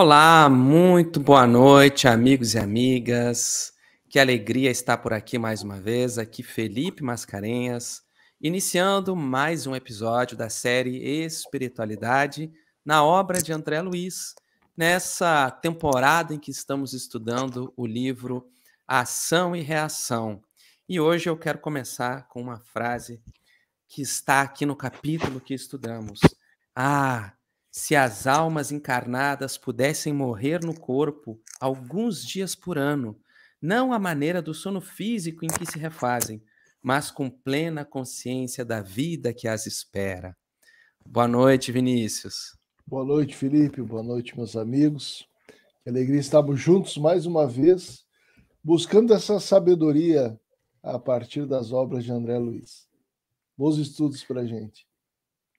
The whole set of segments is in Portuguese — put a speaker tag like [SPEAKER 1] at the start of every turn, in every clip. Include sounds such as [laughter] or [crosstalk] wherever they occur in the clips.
[SPEAKER 1] Olá, muito boa noite, amigos e amigas. Que alegria estar por aqui mais uma vez. Aqui Felipe Mascarenhas, iniciando mais um episódio da série Espiritualidade na obra de André Luiz, nessa temporada em que estamos estudando o livro Ação e Reação. E hoje eu quero começar com uma frase que está aqui no capítulo que estudamos. Ah, se as almas encarnadas pudessem morrer no corpo alguns dias por ano, não à maneira do sono físico em que se refazem, mas com plena consciência da vida que as espera. Boa noite, Vinícius.
[SPEAKER 2] Boa noite, Felipe. Boa noite, meus amigos. Que alegria estarmos juntos mais uma vez, buscando essa sabedoria a partir das obras de André Luiz. Bons estudos para gente.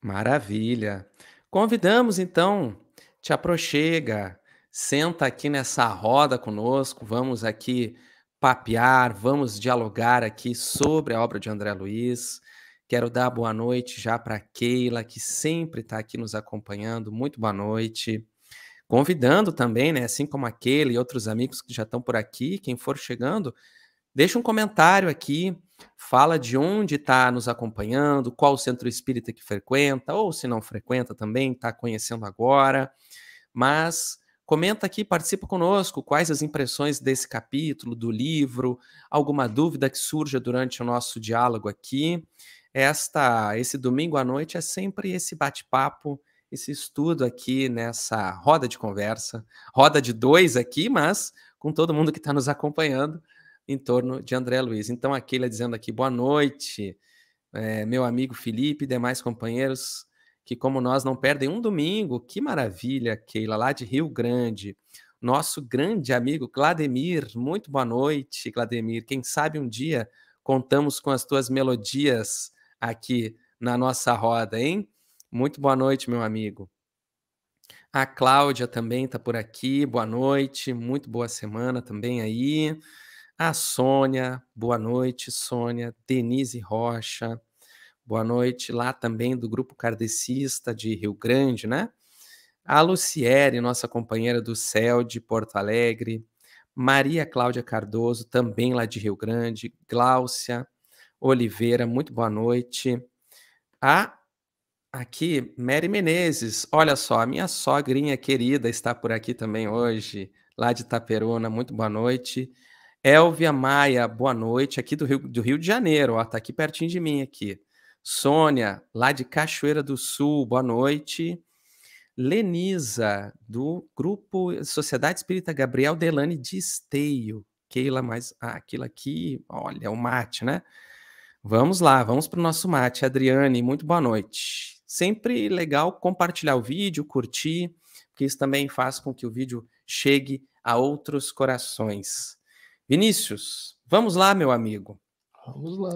[SPEAKER 1] Maravilha. Convidamos então, te aproxega, senta aqui nessa roda conosco, vamos aqui papear, vamos dialogar aqui sobre a obra de André Luiz. Quero dar boa noite já para Keila, que sempre está aqui nos acompanhando. Muito boa noite. Convidando também, né, assim como aquele e outros amigos que já estão por aqui, quem for chegando, deixa um comentário aqui, Fala de onde está nos acompanhando, qual centro espírita que frequenta, ou se não frequenta também, está conhecendo agora. Mas comenta aqui, participa conosco, quais as impressões desse capítulo, do livro, alguma dúvida que surja durante o nosso diálogo aqui. Esta, esse domingo à noite é sempre esse bate-papo esse estudo aqui nessa roda de conversa, roda de dois aqui, mas com todo mundo que está nos acompanhando, em torno de André Luiz. Então, a Keila dizendo aqui, boa noite, é, meu amigo Felipe e demais companheiros que, como nós, não perdem um domingo. Que maravilha, Keila, lá de Rio Grande. Nosso grande amigo Clademir, muito boa noite, Clademir. Quem sabe um dia contamos com as tuas melodias aqui na nossa roda, hein? Muito boa noite, meu amigo. A Cláudia também está por aqui, boa noite, muito boa semana também aí. A Sônia, boa noite, Sônia. Denise Rocha, boa noite, lá também do Grupo cardecista de Rio Grande, né? A Luciere, nossa companheira do céu de Porto Alegre. Maria Cláudia Cardoso, também lá de Rio Grande. Gláucia Oliveira, muito boa noite. A aqui, Mary Menezes. Olha só, a minha sogrinha querida está por aqui também hoje, lá de Taperona, Muito boa noite. Elvia Maia, boa noite, aqui do Rio, do Rio de Janeiro, ó, tá aqui pertinho de mim aqui. Sônia, lá de Cachoeira do Sul, boa noite. Lenisa, do Grupo Sociedade Espírita Gabriel Delane de Esteio. Keila mais ah, aquilo aqui, olha, é o mate, né? Vamos lá, vamos para o nosso mate. Adriane, muito boa noite. Sempre legal compartilhar o vídeo, curtir, porque isso também faz com que o vídeo chegue a outros corações. Vinícius, vamos lá, meu amigo. Vamos lá.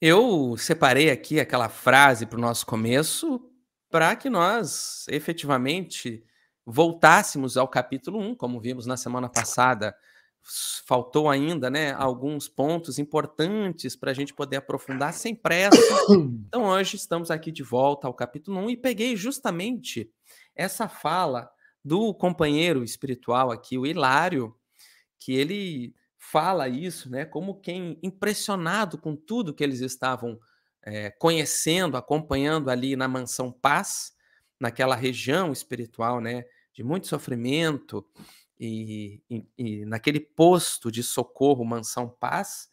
[SPEAKER 1] Eu separei aqui aquela frase para o nosso começo para que nós efetivamente voltássemos ao capítulo 1, como vimos na semana passada. Faltou ainda né, alguns pontos importantes para a gente poder aprofundar sem pressa. [coughs] Então, hoje estamos aqui de volta ao capítulo 1 e peguei justamente essa fala do companheiro espiritual aqui, o Hilário, que ele fala isso, né, como quem impressionado com tudo que eles estavam é, conhecendo, acompanhando ali na mansão Paz, naquela região espiritual, né, de muito sofrimento e, e, e naquele posto de socorro, mansão Paz,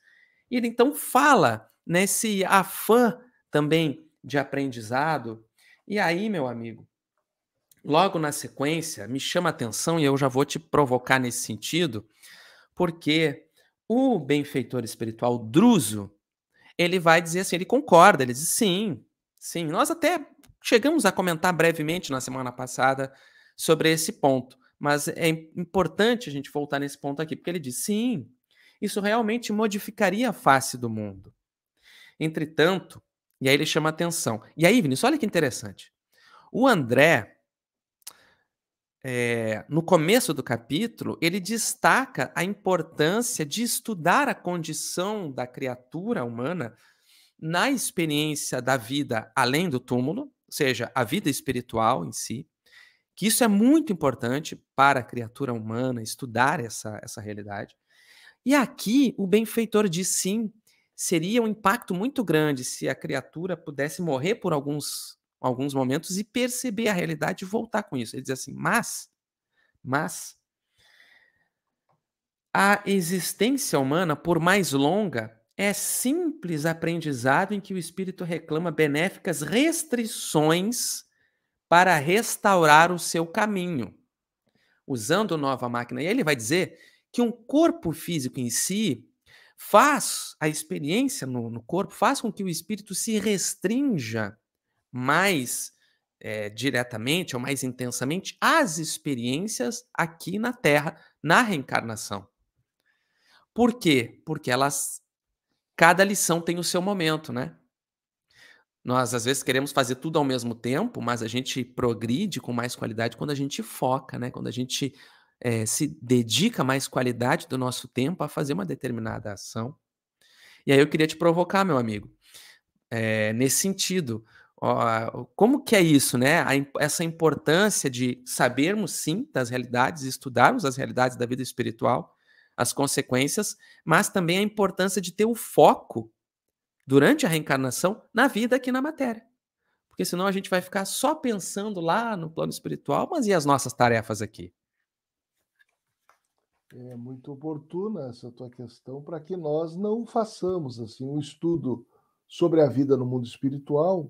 [SPEAKER 1] e ele então fala nesse afã também de aprendizado. E aí, meu amigo, logo na sequência, me chama a atenção e eu já vou te provocar nesse sentido porque o benfeitor espiritual Druso, ele vai dizer assim, ele concorda, ele diz sim, sim. Nós até chegamos a comentar brevemente na semana passada sobre esse ponto, mas é importante a gente voltar nesse ponto aqui, porque ele diz sim, isso realmente modificaria a face do mundo. Entretanto, e aí ele chama atenção. E aí, Vinícius, olha que interessante. O André, é, no começo do capítulo, ele destaca a importância de estudar a condição da criatura humana na experiência da vida além do túmulo, ou seja, a vida espiritual em si, que isso é muito importante para a criatura humana estudar essa, essa realidade. E aqui o benfeitor diz sim, seria um impacto muito grande se a criatura pudesse morrer por alguns alguns momentos e perceber a realidade e voltar com isso. Ele diz assim: mas, mas a existência humana, por mais longa, é simples aprendizado em que o espírito reclama benéficas restrições para restaurar o seu caminho, usando nova máquina. E ele vai dizer que um corpo físico em si faz a experiência no, no corpo, faz com que o espírito se restrinja mais é, diretamente ou mais intensamente as experiências aqui na Terra, na reencarnação. Por quê? Porque elas. Cada lição tem o seu momento, né? Nós, às vezes, queremos fazer tudo ao mesmo tempo, mas a gente progride com mais qualidade quando a gente foca, né? Quando a gente é, se dedica mais qualidade do nosso tempo a fazer uma determinada ação. E aí eu queria te provocar, meu amigo, é, nesse sentido como que é isso, né? Essa importância de sabermos sim das realidades, estudarmos as realidades da vida espiritual, as consequências, mas também a importância de ter o foco durante a reencarnação na vida aqui na matéria. Porque senão a gente vai ficar só pensando lá no plano espiritual, mas e as nossas tarefas aqui?
[SPEAKER 2] É muito oportuna essa tua questão para que nós não façamos assim um estudo sobre a vida no mundo espiritual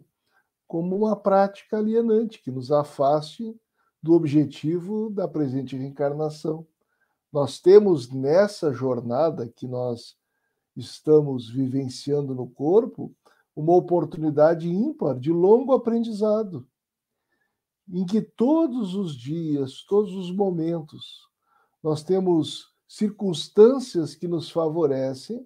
[SPEAKER 2] como uma prática alienante que nos afaste do objetivo da presente reencarnação. Nós temos nessa jornada que nós estamos vivenciando no corpo uma oportunidade ímpar de longo aprendizado, em que todos os dias, todos os momentos, nós temos circunstâncias que nos favorecem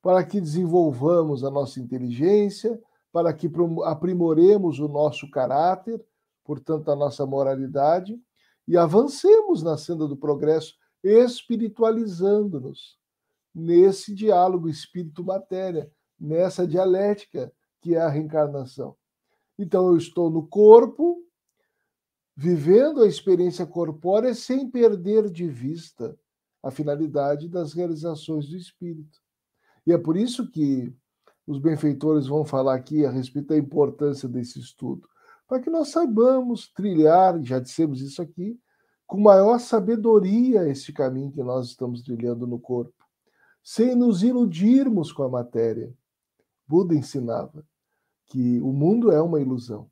[SPEAKER 2] para que desenvolvamos a nossa inteligência, para que aprimoremos o nosso caráter, portanto, a nossa moralidade, e avancemos na senda do progresso, espiritualizando-nos nesse diálogo espírito-matéria, nessa dialética que é a reencarnação. Então, eu estou no corpo, vivendo a experiência corpórea sem perder de vista a finalidade das realizações do espírito. E é por isso que os benfeitores vão falar aqui a respeito da importância desse estudo, para que nós saibamos trilhar, já dissemos isso aqui, com maior sabedoria esse caminho que nós estamos trilhando no corpo, sem nos iludirmos com a matéria. Buda ensinava que o mundo é uma ilusão.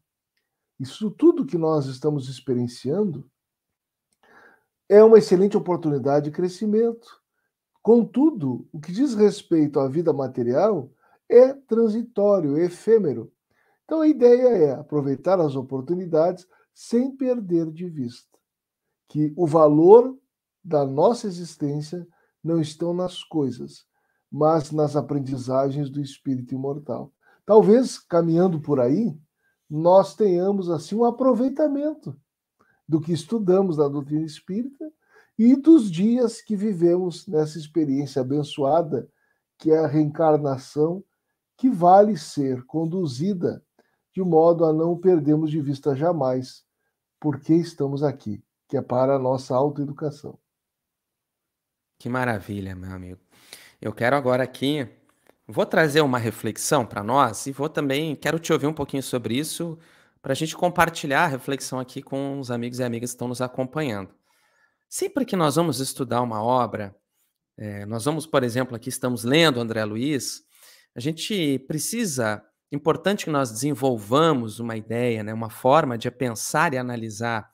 [SPEAKER 2] Isso tudo que nós estamos experienciando é uma excelente oportunidade de crescimento. Contudo, o que diz respeito à vida material, é transitório, é efêmero. Então a ideia é aproveitar as oportunidades sem perder de vista que o valor da nossa existência não estão nas coisas, mas nas aprendizagens do espírito imortal. Talvez caminhando por aí, nós tenhamos assim um aproveitamento do que estudamos na doutrina espírita e dos dias que vivemos nessa experiência abençoada que é a reencarnação que vale ser conduzida de modo a não perdermos de vista jamais por que estamos aqui, que é para a nossa autoeducação.
[SPEAKER 1] Que maravilha, meu amigo. Eu quero agora aqui vou trazer uma reflexão para nós e vou também quero te ouvir um pouquinho sobre isso para a gente compartilhar a reflexão aqui com os amigos e amigas que estão nos acompanhando. Sempre que nós vamos estudar uma obra, é, nós vamos, por exemplo, aqui estamos lendo André Luiz, a gente precisa, importante que nós desenvolvamos uma ideia, né, uma forma de pensar e analisar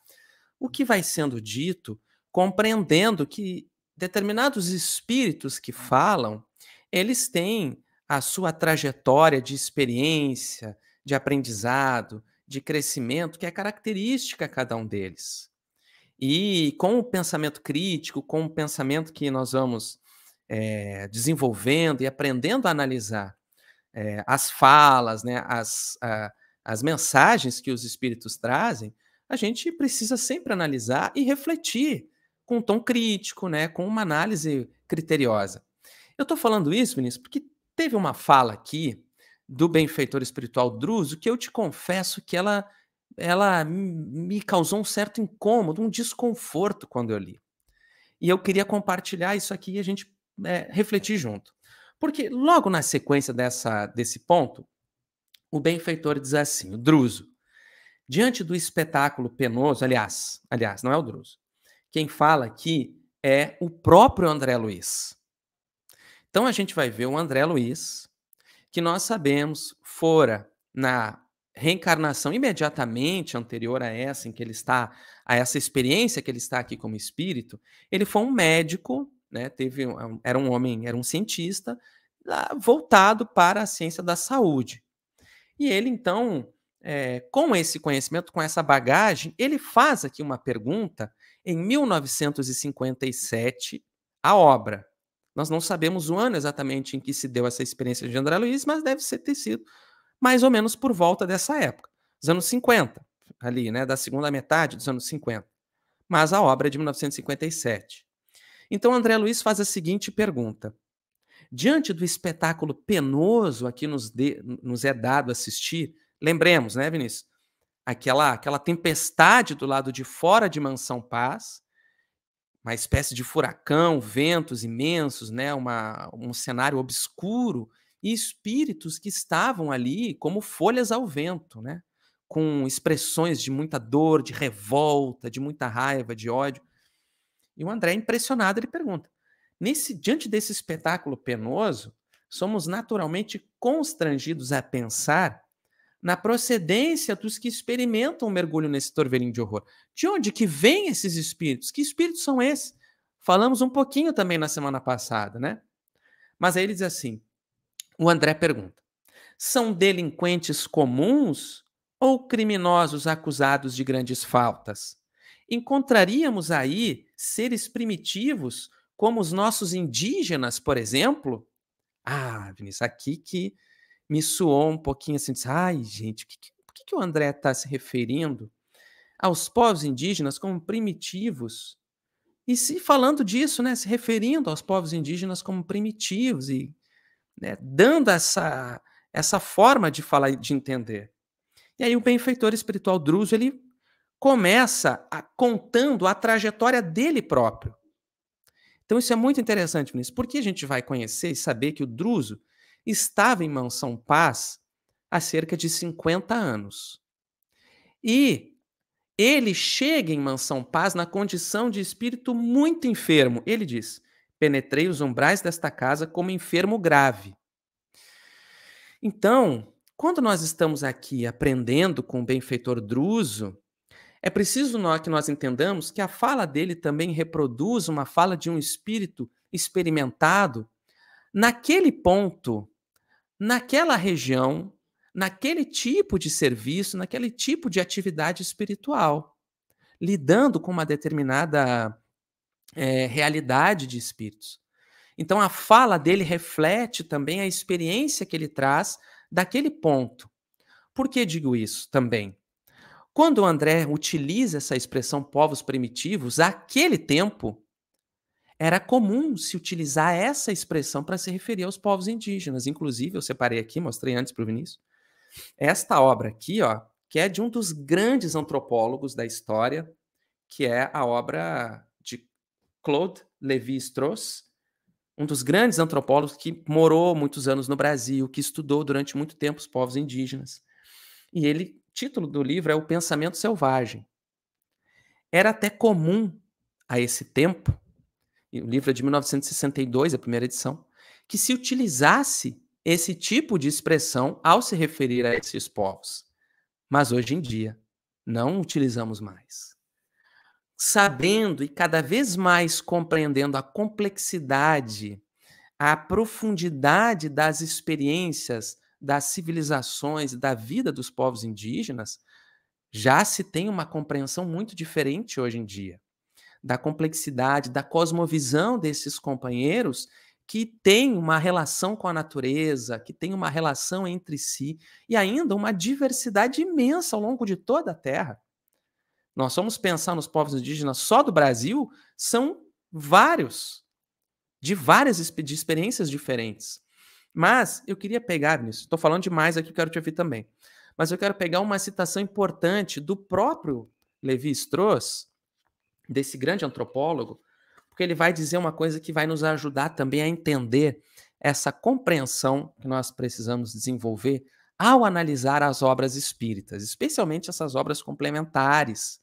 [SPEAKER 1] o que vai sendo dito, compreendendo que determinados espíritos que falam, eles têm a sua trajetória de experiência, de aprendizado, de crescimento, que é característica a cada um deles. E com o pensamento crítico, com o pensamento que nós vamos é, desenvolvendo e aprendendo a analisar é, as falas, né, as, a, ah, as mensagens que os espíritos trazem, a gente precisa sempre analisar e refletir com um tom crítico, né, com uma análise criteriosa. Eu estou falando isso, Vinícius, porque teve uma fala aqui do benfeitor espiritual Druso que eu te confesso que ela, ela me causou um certo incômodo, um desconforto quando eu li. E eu queria compartilhar isso aqui e a gente é, refletir junto. Porque logo na sequência dessa, desse ponto, o benfeitor diz assim: o Druso, diante do espetáculo penoso, aliás, aliás, não é o Druso, quem fala aqui é o próprio André Luiz. Então a gente vai ver o André Luiz, que nós sabemos fora na reencarnação imediatamente anterior a essa em que ele está, a essa experiência que ele está aqui como espírito, ele foi um médico né? Teve era um homem, era um cientista voltado para a ciência da saúde. E ele então, é, com esse conhecimento, com essa bagagem, ele faz aqui uma pergunta em 1957 a obra. Nós não sabemos o ano exatamente em que se deu essa experiência de André Luiz, mas deve ter sido mais ou menos por volta dessa época, dos anos 50, ali, né, da segunda metade dos anos 50. Mas a obra é de 1957. Então, André Luiz faz a seguinte pergunta: Diante do espetáculo penoso a que nos, de, nos é dado assistir, lembremos, né, Vinícius? Aquela, aquela tempestade do lado de fora de Mansão Paz, uma espécie de furacão, ventos imensos, né, uma, um cenário obscuro e espíritos que estavam ali como folhas ao vento, né? com expressões de muita dor, de revolta, de muita raiva, de ódio. E o André, impressionado, ele pergunta: Nesse, diante desse espetáculo penoso, somos naturalmente constrangidos a pensar na procedência dos que experimentam o um mergulho nesse torvelinho de horror. De onde que vêm esses espíritos? Que espíritos são esses? Falamos um pouquinho também na semana passada, né? Mas aí ele diz assim: o André pergunta: são delinquentes comuns ou criminosos acusados de grandes faltas? encontraríamos aí seres primitivos, como os nossos indígenas, por exemplo. Ah, Vinícius, aqui que me suou um pouquinho assim, disse, ai, gente, o que, que, que o André está se referindo aos povos indígenas como primitivos? E se falando disso, né, se referindo aos povos indígenas como primitivos e né, dando essa, essa forma de falar, de entender. E aí o benfeitor espiritual Druso, ele começa a, contando a trajetória dele próprio. Então isso é muito interessante, Vinícius, porque a gente vai conhecer e saber que o Druso estava em Mansão Paz há cerca de 50 anos. E ele chega em Mansão Paz na condição de espírito muito enfermo. Ele diz: penetrei os umbrais desta casa como enfermo grave. Então, quando nós estamos aqui aprendendo com o benfeitor Druso, é preciso que nós entendamos que a fala dele também reproduz uma fala de um espírito experimentado naquele ponto, naquela região, naquele tipo de serviço, naquele tipo de atividade espiritual, lidando com uma determinada é, realidade de espíritos. Então, a fala dele reflete também a experiência que ele traz daquele ponto. Por que digo isso também? Quando André utiliza essa expressão povos primitivos, aquele tempo era comum se utilizar essa expressão para se referir aos povos indígenas. Inclusive, eu separei aqui, mostrei antes para o Vinícius. Esta obra aqui, ó, que é de um dos grandes antropólogos da história, que é a obra de Claude Lévi-Strauss, um dos grandes antropólogos que morou muitos anos no Brasil, que estudou durante muito tempo os povos indígenas. E ele título do livro é O Pensamento Selvagem. Era até comum a esse tempo, o livro é de 1962, a primeira edição, que se utilizasse esse tipo de expressão ao se referir a esses povos. Mas hoje em dia, não utilizamos mais. Sabendo e cada vez mais compreendendo a complexidade, a profundidade das experiências das civilizações, da vida dos povos indígenas, já se tem uma compreensão muito diferente hoje em dia da complexidade, da cosmovisão desses companheiros que tem uma relação com a natureza, que tem uma relação entre si e ainda uma diversidade imensa ao longo de toda a Terra. Nós vamos pensar nos povos indígenas só do Brasil, são vários, de várias de experiências diferentes. Mas eu queria pegar, nisso. estou falando demais aqui, quero te ouvir também. Mas eu quero pegar uma citação importante do próprio Levi Strauss, desse grande antropólogo, porque ele vai dizer uma coisa que vai nos ajudar também a entender essa compreensão que nós precisamos desenvolver ao analisar as obras espíritas, especialmente essas obras complementares,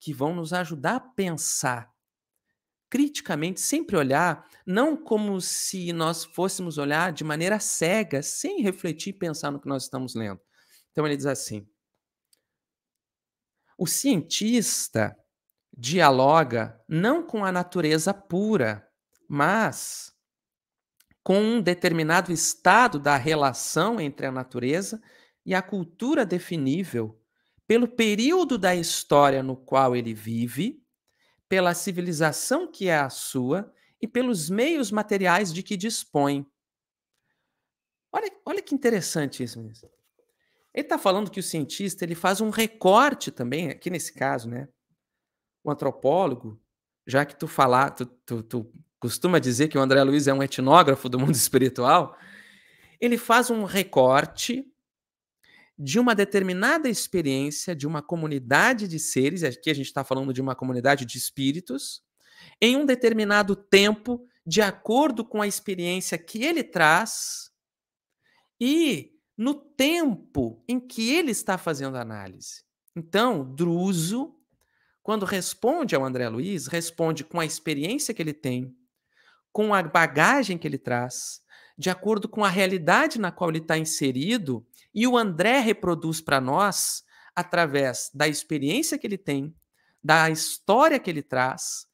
[SPEAKER 1] que vão nos ajudar a pensar criticamente, sempre olhar, não como se nós fôssemos olhar de maneira cega, sem refletir e pensar no que nós estamos lendo. Então ele diz assim: o cientista dialoga não com a natureza pura, mas com um determinado estado da relação entre a natureza e a cultura definível pelo período da história no qual ele vive pela civilização que é a sua e pelos meios materiais de que dispõe. Olha, olha que interessante isso, Ele está falando que o cientista ele faz um recorte também, aqui nesse caso, né? O antropólogo, já que tu falar, tu, tu, tu costuma dizer que o André Luiz é um etnógrafo do mundo [laughs] espiritual, ele faz um recorte de uma determinada experiência, de uma comunidade de seres, aqui a gente está falando de uma comunidade de espíritos, em um determinado tempo, de acordo com a experiência que ele traz e no tempo em que ele está fazendo a análise. Então, Druso, quando responde ao André Luiz, responde com a experiência que ele tem, com a bagagem que ele traz, de acordo com a realidade na qual ele está inserido e o André reproduz para nós através da experiência que ele tem, da história que ele traz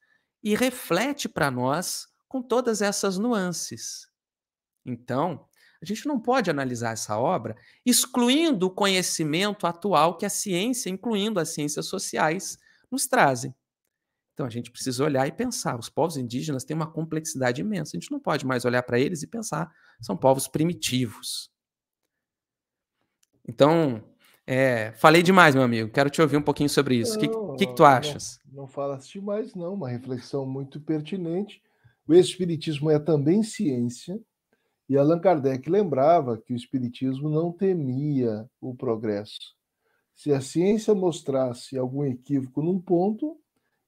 [SPEAKER 1] e reflete para nós com todas essas nuances. Então, a gente não pode analisar essa obra excluindo o conhecimento atual que a ciência, incluindo as ciências sociais, nos trazem. Então a gente precisa olhar e pensar. Os povos indígenas têm uma complexidade imensa. A gente não pode mais olhar para eles e pensar, são povos primitivos. Então, é, falei demais, meu amigo. Quero te ouvir um pouquinho sobre isso. O que, que, que, tu achas?
[SPEAKER 2] Não, não falas demais, não. Uma reflexão muito pertinente. O Espiritismo é também ciência. E Allan Kardec lembrava que o Espiritismo não temia o progresso. Se a ciência mostrasse algum equívoco num ponto,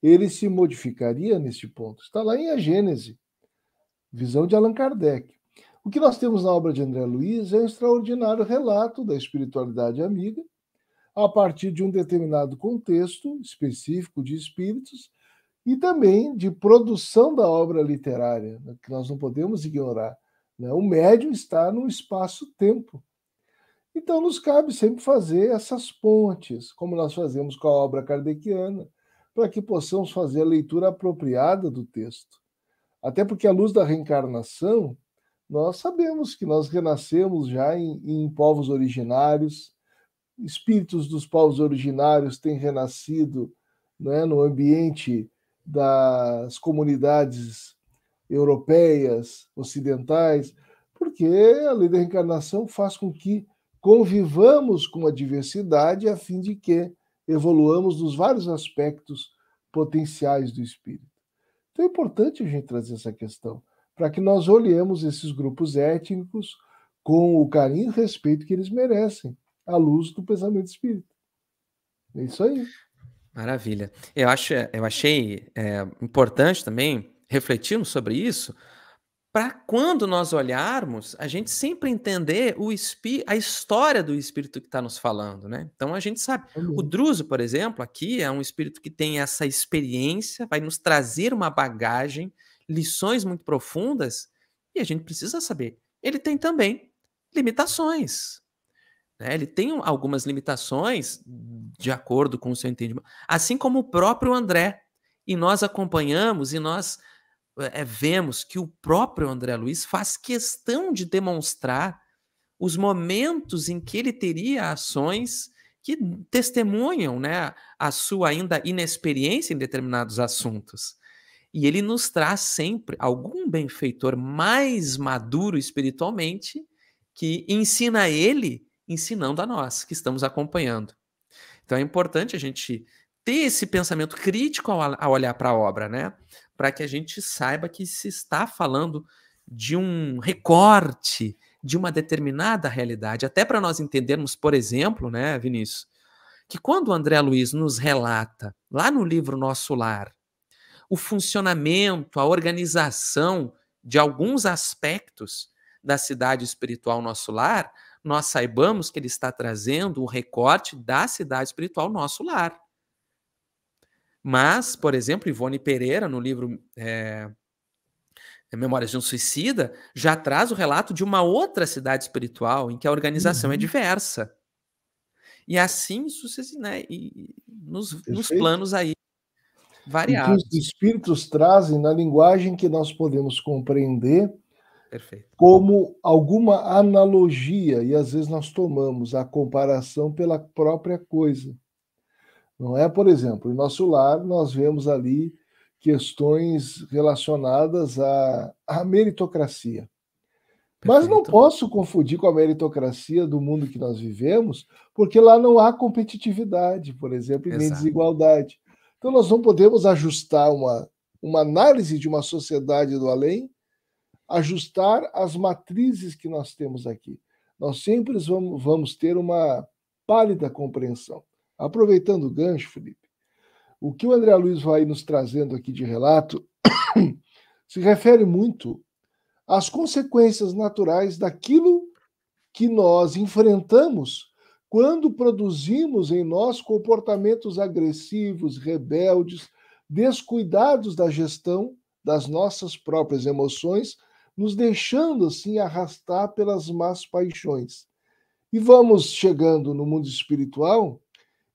[SPEAKER 2] ele se modificaria nesse ponto. Está lá em A Gênese, visão de Allan Kardec. O que nós temos na obra de André Luiz é um extraordinário relato da espiritualidade amiga, a partir de um determinado contexto específico de espíritos e também de produção da obra literária, né, que nós não podemos ignorar. Né. O médium está no espaço-tempo. Então, nos cabe sempre fazer essas pontes, como nós fazemos com a obra kardeciana, para que possamos fazer a leitura apropriada do texto. Até porque, à luz da reencarnação, nós sabemos que nós renascemos já em, em povos originários, espíritos dos povos originários têm renascido né, no ambiente das comunidades europeias, ocidentais, porque a lei da reencarnação faz com que convivamos com a diversidade a fim de que evoluamos nos vários aspectos potenciais do espírito. Então é importante a gente trazer essa questão para que nós olhemos esses grupos étnicos com o carinho e respeito que eles merecem, à luz do pensamento espírita. É isso aí.
[SPEAKER 1] Maravilha. Eu, acho, eu achei é, importante também refletirmos sobre isso, para quando nós olharmos, a gente sempre entender o espi, a história do espírito que está nos falando, né? Então a gente sabe. Uhum. O Druso, por exemplo, aqui é um espírito que tem essa experiência, vai nos trazer uma bagagem lições muito profundas e a gente precisa saber. Ele tem também limitações. Né? Ele tem algumas limitações de acordo com o seu entendimento, assim como o próprio André. E nós acompanhamos e nós é, vemos que o próprio André Luiz faz questão de demonstrar os momentos em que ele teria ações que testemunham né, a sua ainda inexperiência em determinados assuntos. E ele nos traz sempre algum benfeitor mais maduro espiritualmente que ensina a ele, ensinando a nós que estamos acompanhando. Então é importante a gente ter esse pensamento crítico ao, ao olhar para a obra, né? Para que a gente saiba que se está falando de um recorte de uma determinada realidade, até para nós entendermos, por exemplo, né, Vinícius, que quando o André Luiz nos relata lá no livro Nosso Lar o funcionamento, a organização de alguns aspectos da cidade espiritual nosso lar, nós saibamos que ele está trazendo o recorte da cidade espiritual nosso lar. Mas, por exemplo, Ivone Pereira, no livro eh, é, Memórias de um Suicida, já traz o relato de uma outra cidade espiritual em que a organização é uhum. é diversa. E assim, né, e nos, nos planos aí variados. que
[SPEAKER 2] os espíritos trazem na linguagem que nós podemos compreender Perfeito. como alguma analogia, e às vezes nós tomamos a comparação pela própria coisa. Não é, por exemplo, em nosso lar nós vemos ali questões relacionadas à, à meritocracia. Mas não posso confundir com a meritocracia do mundo que nós vivemos, porque lá não há competitividade, por exemplo, e nem Exato. desigualdade. Então, nós não podemos ajustar uma, uma análise de uma sociedade do além, ajustar as matrizes que nós temos aqui. Nós sempre vamos, vamos ter uma pálida compreensão. Aproveitando o gancho, Felipe, o que o André Luiz vai nos trazendo aqui de relato [coughs] se refere muito às consequências naturais daquilo que nós enfrentamos quando produzimos em nós comportamentos agressivos, rebeldes, descuidados da gestão das nossas próprias emoções, nos deixando assim arrastar pelas más paixões. E vamos chegando no mundo espiritual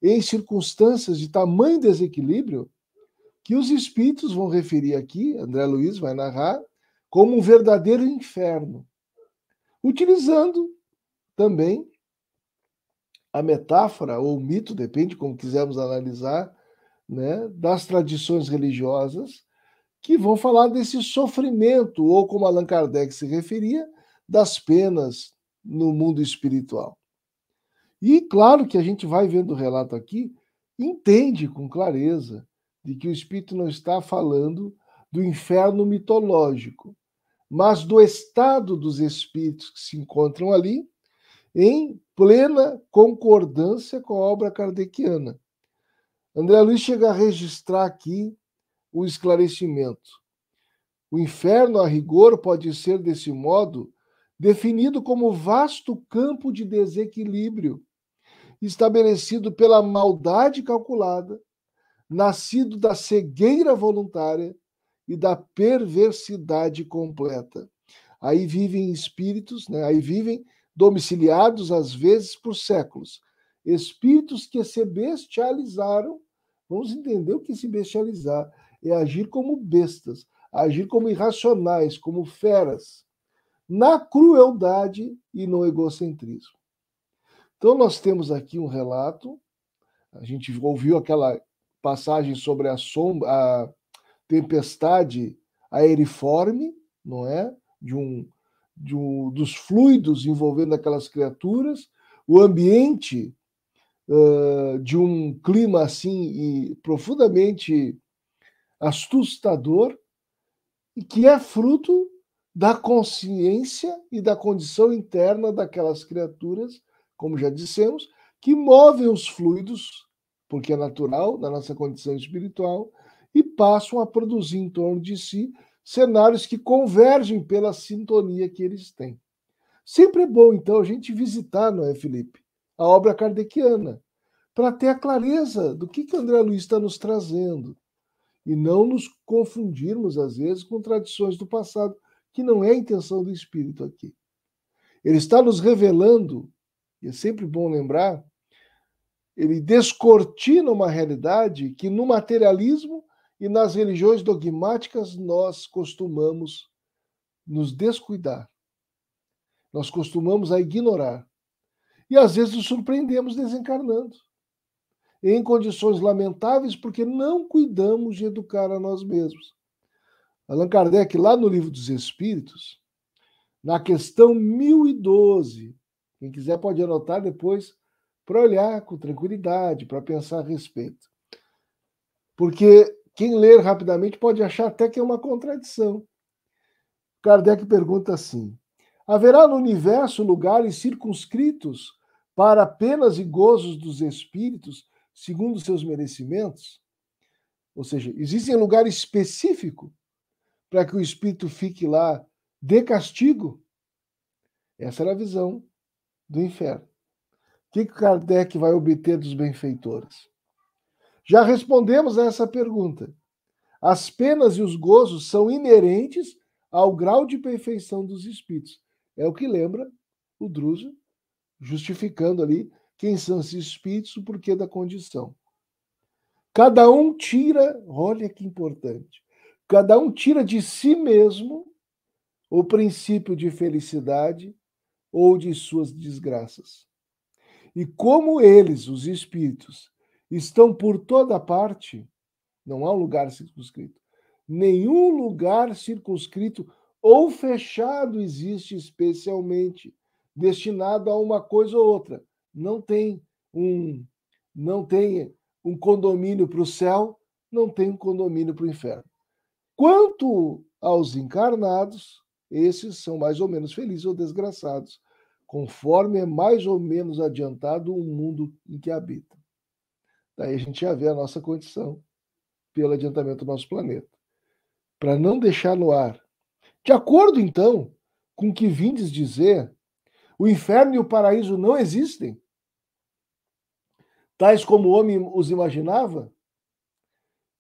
[SPEAKER 2] em circunstâncias de tamanho desequilíbrio que os espíritos vão referir aqui, André Luiz vai narrar, como um verdadeiro inferno, utilizando também a metáfora ou o mito, depende como quisermos analisar, né, das tradições religiosas que vão falar desse sofrimento, ou como Allan Kardec se referia, das penas no mundo espiritual. E claro que a gente vai vendo o relato aqui, entende com clareza de que o espírito não está falando do inferno mitológico, mas do estado dos espíritos que se encontram ali em plena concordância com a obra kardeciana. André Luiz chega a registrar aqui o esclarecimento. O inferno, a rigor, pode ser, desse modo, definido como vasto campo de desequilíbrio, estabelecido pela maldade calculada, nascido da cegueira voluntária e da perversidade completa. Aí vivem espíritos, né? aí vivem domiciliados às vezes por séculos. Espíritos que se bestializaram, vamos entender o que se bestializar, é agir como bestas, agir como irracionais, como feras, na crueldade e no egocentrismo. Então, nós temos aqui um relato, a gente ouviu aquela passagem sobre a, sombra, a tempestade aeriforme, não é? De um de um, dos fluidos envolvendo aquelas criaturas, o ambiente uh, de um clima assim e profundamente assustador, e que é fruto da consciência e da condição interna daquelas criaturas, como já dissemos, que movem os fluidos, porque é natural na nossa condição espiritual, e passam a produzir em torno de si cenários que convergem pela sintonia que eles têm. Sempre é bom, então, a gente visitar, não é, Felipe? A obra kardeciana, para ter a clareza do que, que André Luiz está nos trazendo e não nos confundirmos, às vezes, com tradições do passado, que não é a intenção do espírito aqui. Ele está nos revelando, e é sempre bom lembrar, ele descortina uma realidade que no materialismo e nas religiões dogmáticas, nós costumamos nos descuidar, nós costumamos a ignorar. E às vezes nos surpreendemos desencarnando, em condições lamentáveis, porque não cuidamos de educar a nós mesmos. Allan Kardec, lá no Livro dos Espíritos, na questão 1012, quem quiser pode anotar depois para olhar com tranquilidade, para pensar a respeito. Porque quem ler rapidamente pode achar até que é uma contradição. Kardec pergunta assim: haverá no universo lugares circunscritos para penas e gozos dos espíritos, segundo seus merecimentos? Ou seja, existem lugar específico para que o espírito fique lá de castigo? Essa era a visão do inferno. O que Kardec vai obter dos benfeitores? Já respondemos a essa pergunta. As penas e os gozos são inerentes ao grau de perfeição dos espíritos. É o que lembra o Druso, justificando ali quem são esses espíritos, o porquê da condição. Cada um tira, olha que importante, cada um tira de si mesmo o princípio de felicidade ou de suas desgraças. E como eles, os espíritos, Estão por toda parte, não há um lugar circunscrito. Nenhum lugar circunscrito ou fechado existe especialmente destinado a uma coisa ou outra. Não tem um não tem um condomínio para o céu, não tem um condomínio para o inferno. Quanto aos encarnados, esses são mais ou menos felizes ou desgraçados, conforme é mais ou menos adiantado o mundo em que habitam. Daí a gente já vê a nossa condição pelo adiantamento do nosso planeta. Para não deixar no ar. De acordo, então, com o que vindes dizer, o inferno e o paraíso não existem, tais como o homem os imaginava,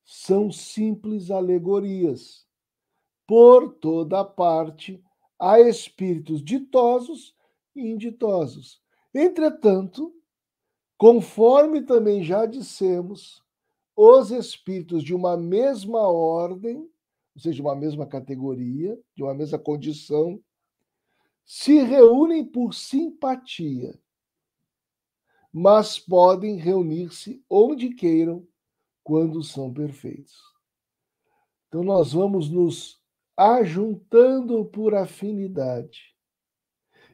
[SPEAKER 2] são simples alegorias. Por toda parte há espíritos ditosos e inditosos. Entretanto, Conforme também já dissemos, os espíritos de uma mesma ordem, ou seja, de uma mesma categoria, de uma mesma condição, se reúnem por simpatia, mas podem reunir-se onde queiram quando são perfeitos. Então nós vamos nos ajuntando por afinidade.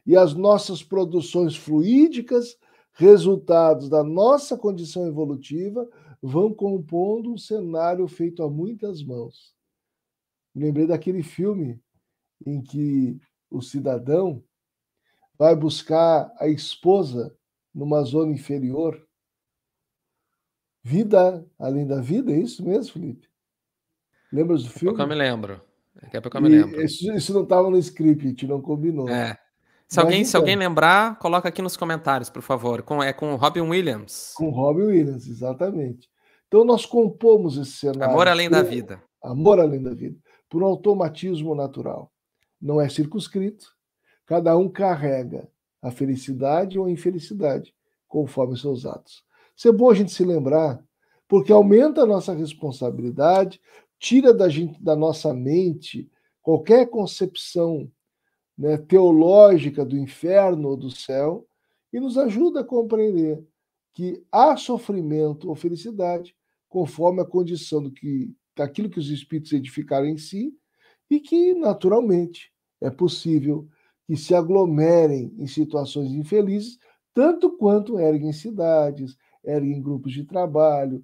[SPEAKER 2] E as nossas produções fluídicas resultados da nossa condição evolutiva vão compondo um cenário feito a muitas mãos. Lembrei daquele filme em que o cidadão vai buscar a esposa numa zona inferior. Vida além da vida, é isso mesmo, Felipe? Lembras do filme? Daqui a
[SPEAKER 1] pouco eu me lembro. Daqui a pouco eu me lembro.
[SPEAKER 2] Isso, isso não estava no script, não combinou. É. Se alguém, se alguém
[SPEAKER 1] então. lembrar, coloca aqui nos comentários, por favor.
[SPEAKER 2] Com, é com o Robin Williams. Com Robin Williams, exatamente. Então nós compomos esse cenário. Amor além da vida. Amor além da vida. Por um automatismo natural. Não é circunscrito. Cada um carrega a felicidade ou a infelicidade, conforme seus atos. Isso é bom a gente se lembrar, porque aumenta a nossa responsabilidade, tira da, gente, da nossa mente qualquer concepção né, teológica do inferno ou do céu e nos ajuda a compreender que há sofrimento ou felicidade conforme a condição do que daquilo que os espíritos edificaram em si e que naturalmente é possível que se aglomerem em situações infelizes tanto quanto erguem cidades, erguem grupos de trabalho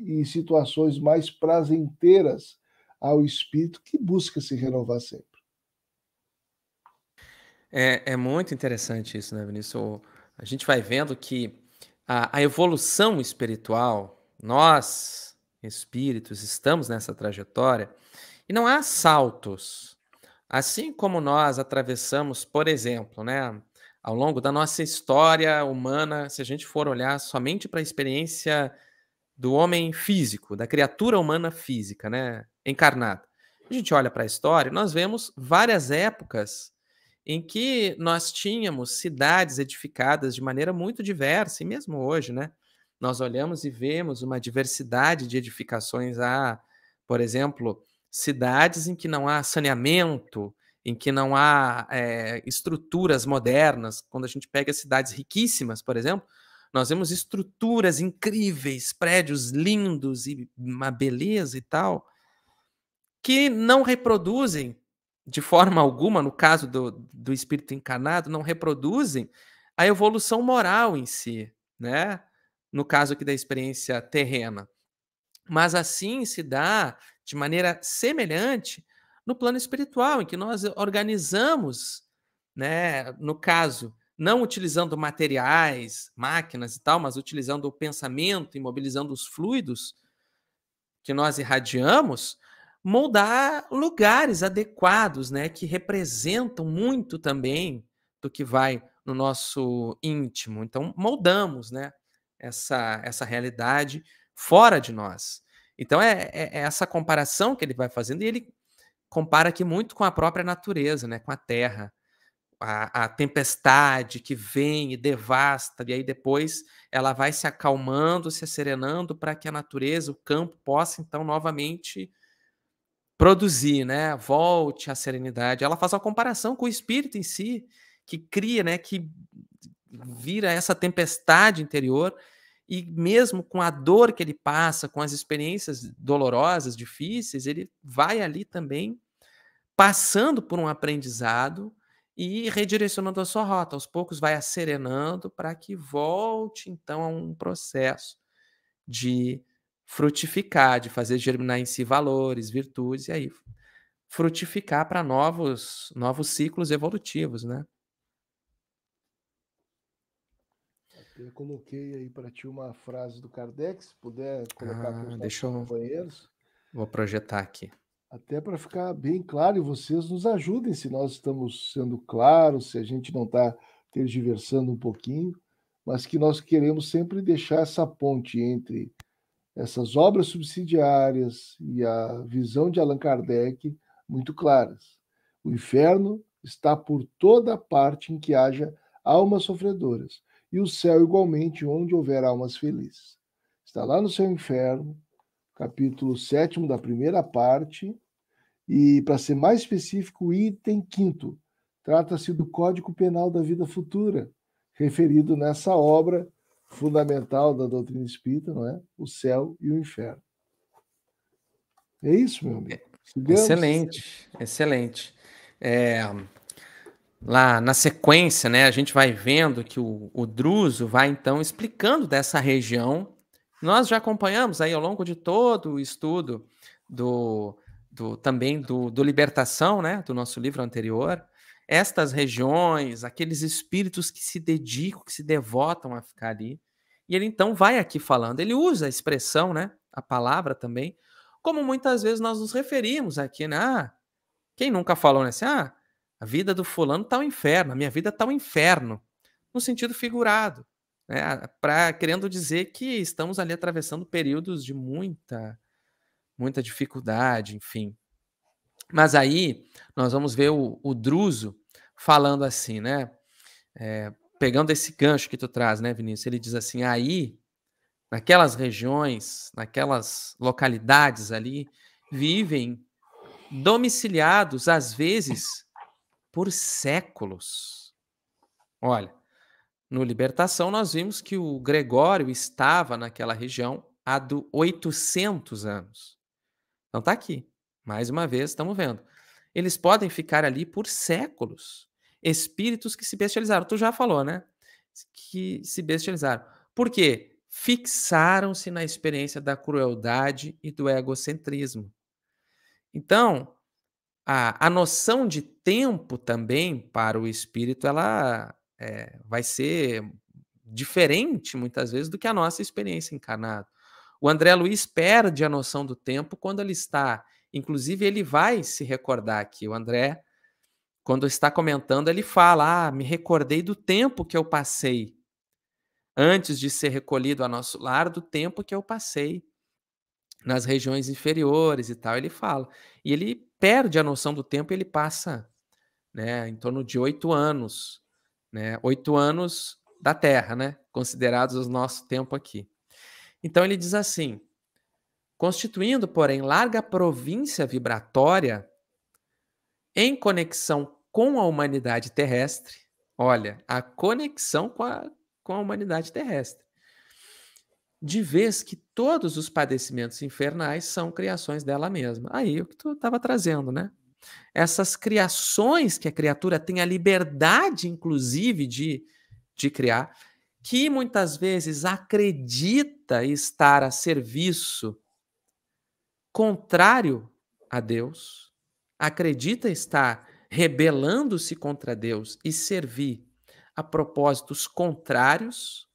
[SPEAKER 2] e situações mais prazenteiras ao espírito que busca se renovar sempre.
[SPEAKER 1] É, é muito interessante isso, né, Vinícius? A gente vai vendo que a, a evolução espiritual, nós, espíritos, estamos nessa trajetória e não há saltos. Assim como nós atravessamos, por exemplo, né, ao longo da nossa história humana, se a gente for olhar somente para a experiência do homem físico, da criatura humana física, né, encarnada. A gente olha para a história, nós vemos várias épocas em que nós tínhamos cidades edificadas de maneira muito diversa, e mesmo hoje, né? Nós olhamos e vemos uma diversidade de edificações. Há, por exemplo, cidades em que não há saneamento, em que não há é, estruturas modernas. Quando a gente pega cidades riquíssimas, por exemplo, nós vemos estruturas incríveis, prédios lindos e uma beleza e tal, que não reproduzem de forma alguma, no caso do, do espírito encarnado, não reproduzem a evolução moral em si, né? No caso aqui da experiência terrena. Mas assim se dá de maneira semelhante no plano espiritual, em que nós organizamos, né, no caso, não utilizando materiais, máquinas e tal, mas utilizando o pensamento, e mobilizando os fluidos que nós irradiamos, moldar lugares adequados, né, que representam muito também do que vai no nosso íntimo. Então, moldamos, né, essa, essa realidade fora de nós. Então, é, é, é essa comparação que ele vai fazendo, e ele compara aqui muito com a própria natureza, né, com a terra. A, a, tempestade que vem e devasta, e aí depois ela vai se acalmando, se serenando para que a natureza, o campo, possa então novamente produzir, né? Volte à serenidade. Ela faz uma comparação com o espírito em si, que cria, né? Que vira essa tempestade interior e mesmo com a dor que ele passa, com as experiências dolorosas, difíceis, ele vai ali também passando por um aprendizado e redirecionando a sua rota. Aos poucos vai acerenando para que volte então a um processo de frutificar, de fazer germinar em si valores, virtudes, e aí frutificar para novos, novos ciclos evolutivos, né?
[SPEAKER 2] Eu coloquei aí para ti uma frase do Kardec, se puder colocar ah, para os deixa companheiros.
[SPEAKER 1] Vou projetar aqui.
[SPEAKER 2] Até para ficar bem claro, e vocês nos ajudem se nós estamos sendo claros, se a gente não está tergiversando um pouquinho, mas que nós queremos sempre deixar essa ponte entre essas obras subsidiárias e a visão de Allan Kardec muito claras. O inferno está por toda parte em que haja almas sofredoras, e o céu igualmente onde houver almas felizes. Está lá no seu inferno, capítulo 7 da primeira parte, e para ser mais específico, item 5 trata-se do Código Penal da Vida Futura, referido nessa obra fundamental da doutrina espírita, não é? O céu e o inferno. É isso, meu amigo. Sigamos. Excelente,
[SPEAKER 1] excelente. É, lá na sequência, né, a gente vai vendo que o, o Druso vai então explicando dessa região. Nós já acompanhamos aí ao longo de todo o estudo do, do também do, do Libertação, né, do nosso livro anterior, estas regiões, aqueles espíritos que se dedicam, que se devotam a ficar ali. E ele então vai aqui falando, ele usa a expressão, né, a palavra também, como muitas vezes nós nos referimos aqui, né? Ah, quem nunca falou nesse, né? assim, ah, a vida do fulano tá um inferno, a minha vida tá um inferno, no sentido figurado, né? Ah, Para querendo dizer que estamos ali atravessando períodos de muita muita dificuldade, enfim. Mas aí nós vamos ver o, o Druso falando assim, né? É, pegando esse gancho que tu traz, né, Vinícius? Ele diz assim: aí, naquelas regiões, naquelas localidades ali, vivem domiciliados, às vezes, por séculos. Olha, no Libertação nós vimos que o Gregório estava naquela região há do 800 anos. Então tá aqui, mais uma vez estamos vendo. Eles podem ficar ali por séculos espíritos que se bestializaram. Tu já falou, né? Que se bestializaram. Por quê? Fixaram-se na experiência da crueldade e do egocentrismo. Então, a, a noção de tempo também para o espírito, ela é, vai ser diferente muitas vezes do que a nossa experiência encarnada. O André Luiz perde a noção do tempo quando ele está, inclusive ele vai se recordar que o André quando está comentando, ele fala: Ah, me recordei do tempo que eu passei antes de ser recolhido a nosso lar, do tempo que eu passei nas regiões inferiores e tal. Ele fala. E ele perde a noção do tempo e ele passa né, em torno de oito anos, né, oito anos da Terra, né, considerados o nosso tempo aqui. Então ele diz assim: constituindo, porém, larga província vibratória em conexão com a humanidade terrestre. Olha, a conexão com a, com a humanidade terrestre. De vez que todos os padecimentos infernais são criações dela mesma. Aí o que tu estava trazendo, né? Essas criações que a criatura tem a liberdade, inclusive, de, de criar, que muitas vezes acredita estar a serviço contrário a Deus, acredita estar rebelando-se contra Deus e servir a propósitos contrários,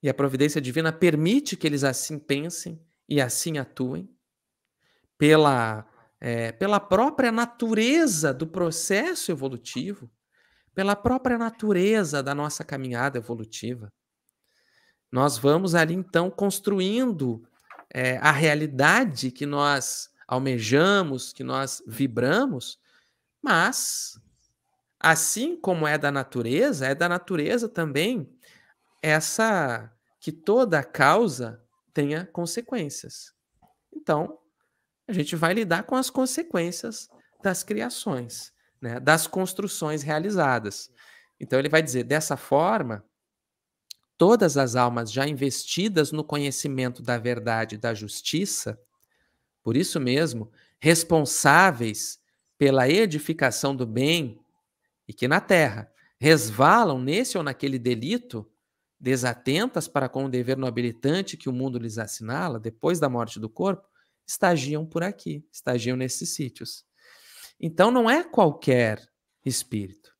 [SPEAKER 1] e a providência divina permite que eles assim pensem e assim atuem, pela, é, pela própria natureza do processo evolutivo, pela própria natureza da nossa caminhada evolutiva. Nós vamos ali então construindo é, a realidade que nós almejamos, que nós vibramos, mas assim como é da natureza, é da natureza também essa que toda causa tenha consequências. Então, a gente vai lidar com as consequências das criações, né, das construções realizadas. Então ele vai dizer, dessa forma, todas as almas já investidas no conhecimento da verdade e da justiça por isso mesmo, responsáveis pela edificação do bem e que na terra resvalam nesse ou naquele delito, desatentas para com o dever nobilitante que o mundo lhes assinala depois da morte do corpo, estagiam por aqui, estagiam nesses sítios. Então não é qualquer espírito.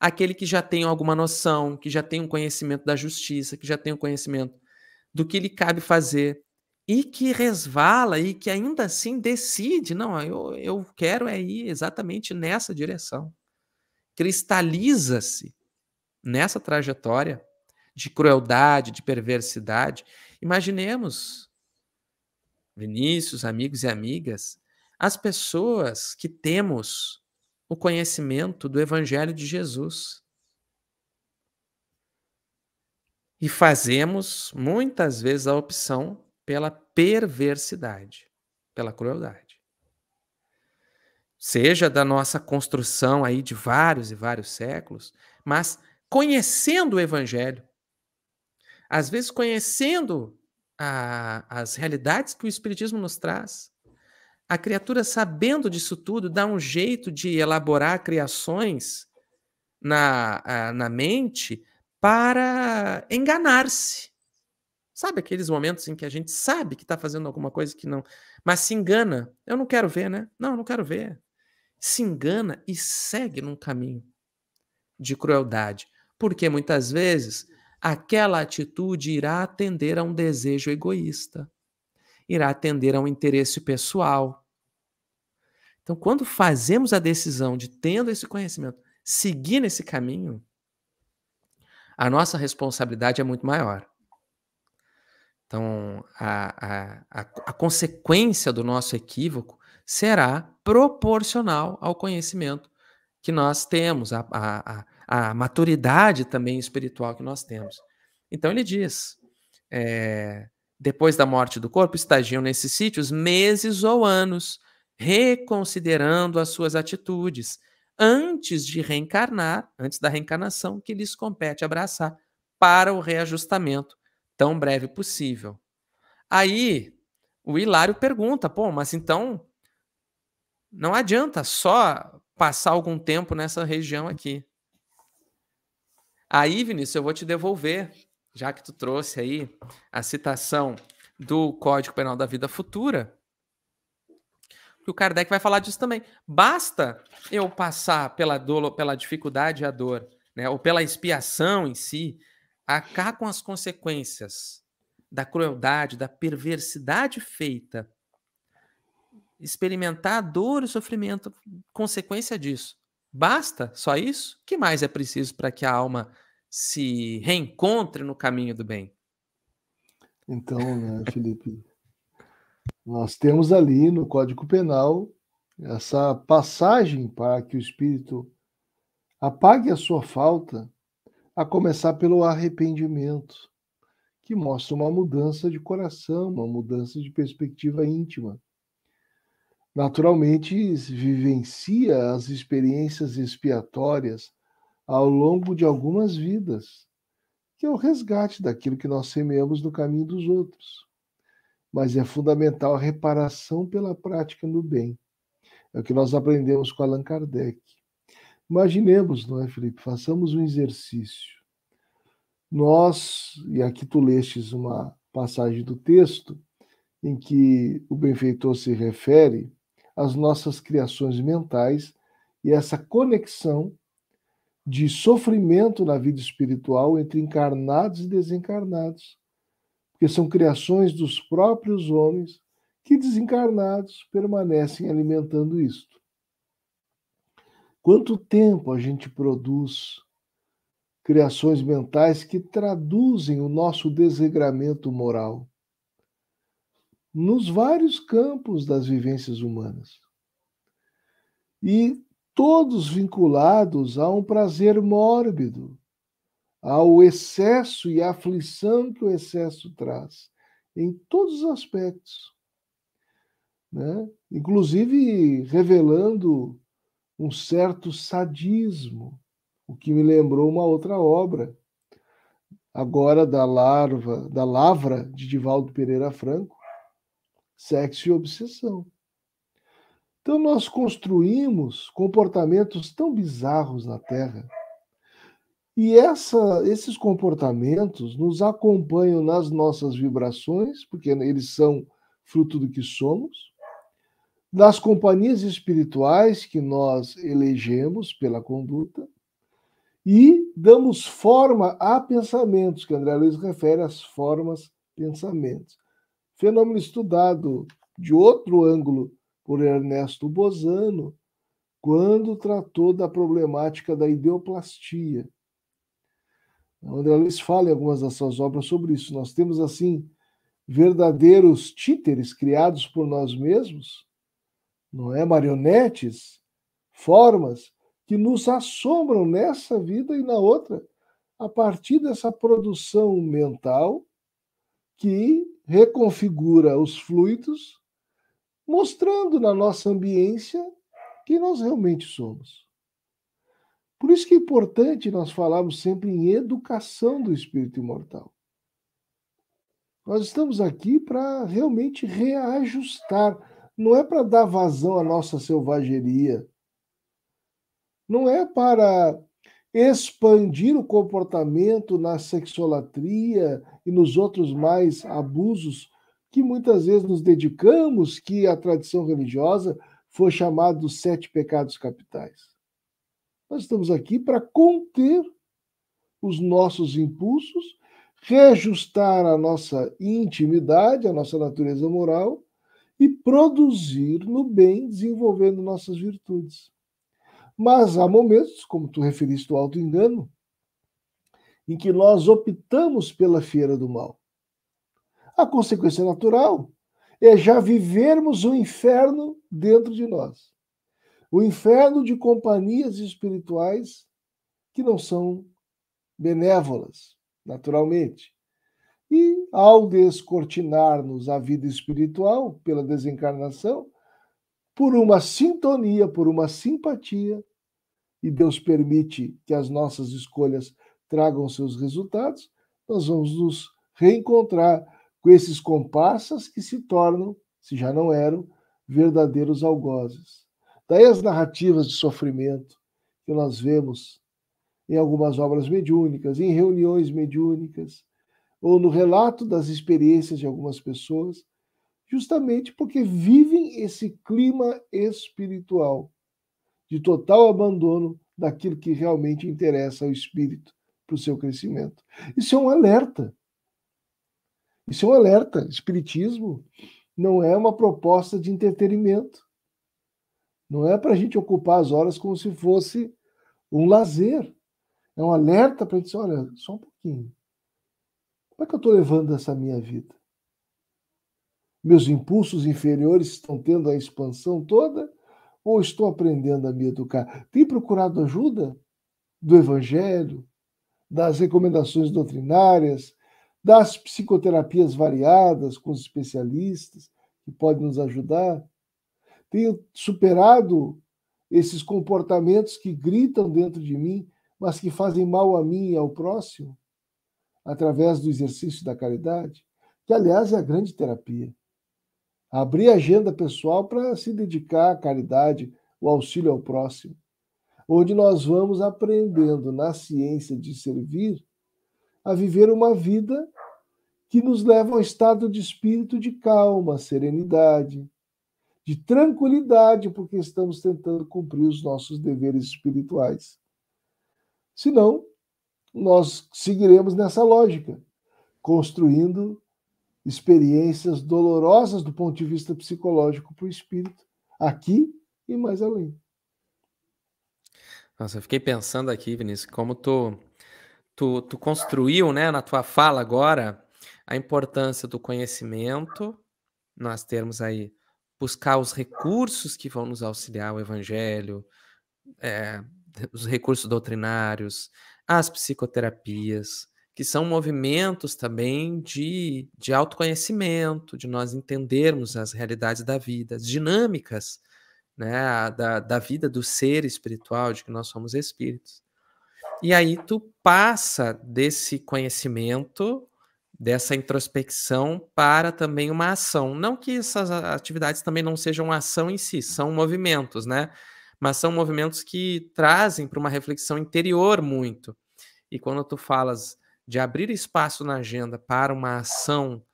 [SPEAKER 1] Aquele que já tem alguma noção, que já tem um conhecimento da justiça, que já tem um conhecimento do que lhe cabe fazer, e que resvala e que ainda assim decide, não, eu, eu quero é ir exatamente nessa direção. Cristaliza-se nessa trajetória de crueldade, de perversidade. Imaginemos, Vinícius, amigos e amigas, as pessoas que temos o conhecimento do Evangelho de Jesus. E fazemos muitas vezes a opção pela perversidade, pela crueldade. Seja da nossa construção aí de vários e vários séculos, mas conhecendo o Evangelho, às vezes conhecendo a, as realidades que o Espiritismo nos traz, a criatura, sabendo disso tudo, dá um jeito de elaborar criações na, na mente para enganar-se Sabe aqueles momentos em que a gente sabe que está fazendo alguma coisa que não. Mas se engana. Eu não quero ver, né? Não, eu não quero ver. Se engana e segue num caminho de crueldade. Porque muitas vezes aquela atitude irá atender a um desejo egoísta, irá atender a um interesse pessoal. Então, quando fazemos a decisão de, tendo esse conhecimento, seguir nesse caminho, a nossa responsabilidade é muito maior. Então, a, a, a, a consequência do nosso equívoco será proporcional ao conhecimento que nós temos, a, a, a maturidade também espiritual que nós temos. Então, ele diz: é, depois da morte do corpo, estagiam nesses sítios meses ou anos, reconsiderando as suas atitudes, antes de reencarnar, antes da reencarnação que lhes compete abraçar, para o reajustamento tão breve possível. Aí o Hilário pergunta: pô, mas então não adianta só passar algum tempo nessa região aqui. Aí, Vinícius, eu vou te devolver, já que tu trouxe aí a citação do Código Penal da Vida Futura, que o Kardec vai falar disso também. Basta eu passar pela pela dificuldade e a dor, né, ou pela expiação em si, acá com as consequências da crueldade, da perversidade feita, experimentar dor e sofrimento, consequência disso. Basta só isso? que mais é preciso para que a alma se reencontre no caminho do bem?
[SPEAKER 2] Então, né, Felipe, nós temos ali no Código Penal essa passagem para que o espírito apague a sua falta a começar pelo arrependimento, que mostra uma mudança de coração, uma mudança de perspectiva íntima. Naturalmente, vivencia as experiências expiatórias ao longo de algumas vidas, que é o resgate daquilo que nós semeamos no caminho dos outros. Mas é fundamental a reparação pela prática no bem. É o que nós aprendemos com Allan Kardec. Imaginemos, não é, Felipe? Façamos um exercício. Nós, e aqui tu lestes uma passagem do texto, em que o benfeitor se refere às nossas criações mentais e essa conexão de sofrimento na vida espiritual entre encarnados e desencarnados, porque são criações dos próprios homens que desencarnados permanecem alimentando isto. Quanto tempo a gente produz criações mentais que traduzem o nosso desregramento moral nos vários campos das vivências humanas. E todos vinculados a um prazer mórbido, ao excesso e à aflição que o excesso traz, em todos os aspectos. Né? Inclusive revelando um certo sadismo, o que me lembrou uma outra obra, agora da larva, da lavra de Divaldo Pereira Franco, Sexo e Obsessão. Então nós construímos comportamentos tão bizarros na Terra. E essa, esses comportamentos nos acompanham nas nossas vibrações, porque eles são fruto do que somos, das companhias espirituais que nós elegemos pela conduta e damos forma a pensamentos, que André Luiz refere às formas pensamentos. Fenômeno estudado de outro ângulo por Ernesto Bozano, quando tratou da problemática da ideoplastia. André Luiz fala em algumas das suas obras sobre isso. Nós temos, assim, verdadeiros títeres criados por nós mesmos, não é? Marionetes, formas que nos assombram nessa vida e na outra, a partir dessa produção mental que reconfigura os fluidos, mostrando na nossa ambiência quem nós realmente somos. Por isso que é importante nós falarmos sempre em educação do espírito imortal. Nós estamos aqui para realmente reajustar não é para dar vazão à nossa selvageria, não é para expandir o comportamento na sexolatria e nos outros mais abusos que muitas vezes nos dedicamos, que a tradição religiosa foi chamada dos sete pecados capitais. Nós estamos aqui para conter os nossos impulsos, reajustar a nossa intimidade, a nossa natureza moral e produzir no bem, desenvolvendo nossas virtudes. Mas há momentos, como tu referiste ao auto-engano, em que nós optamos pela feira do mal. A consequência natural é já vivermos o um inferno dentro de nós. O inferno de companhias espirituais que não são benévolas, naturalmente. E, ao descortinar-nos a vida espiritual pela desencarnação, por uma sintonia, por uma simpatia, e Deus permite que as nossas escolhas tragam seus resultados, nós vamos nos reencontrar com esses compassas que se tornam, se já não eram, verdadeiros algozes. Daí as narrativas de sofrimento que nós vemos em algumas obras mediúnicas, em reuniões mediúnicas, ou no relato das experiências de algumas pessoas, justamente porque vivem esse clima espiritual de total abandono daquilo que realmente interessa ao espírito para o seu crescimento. Isso é um alerta. Isso é um alerta. Espiritismo não é uma proposta de entretenimento. Não é para a gente ocupar as horas como se fosse um lazer. É um alerta para a gente dizer, olha, só um pouquinho. Como é que eu estou levando essa minha vida? Meus impulsos inferiores estão tendo a expansão toda? Ou estou aprendendo a me educar? Tem procurado ajuda do Evangelho, das recomendações doutrinárias, das psicoterapias variadas com os especialistas que podem nos ajudar? Tenho superado esses comportamentos que gritam dentro de mim, mas que fazem mal a mim e ao próximo? através do exercício da caridade, que, aliás, é a grande terapia. Abrir a agenda pessoal para se dedicar à caridade, o auxílio ao próximo, onde nós vamos aprendendo na ciência de servir a viver uma vida que nos leva a um estado de espírito de calma, serenidade, de tranquilidade, porque estamos tentando cumprir os nossos deveres espirituais. Senão, nós seguiremos nessa lógica, construindo experiências dolorosas do ponto de vista psicológico para o espírito, aqui e mais além.
[SPEAKER 1] Nossa, eu fiquei pensando aqui, Vinícius, como tu, tu, tu construiu né, na tua fala agora a importância do conhecimento, nós termos aí buscar os recursos que vão nos auxiliar o evangelho, é, os recursos doutrinários, as psicoterapias, que são movimentos também de, de autoconhecimento, de nós entendermos as realidades da vida, as dinâmicas né, da, da vida do ser espiritual, de que nós somos espíritos. E aí tu passa desse conhecimento, dessa introspecção, para também uma ação. Não que essas atividades também não sejam ação em si, são movimentos, né? mas são movimentos que trazem para uma reflexão interior muito. E quando tu falas de abrir espaço na agenda para uma ação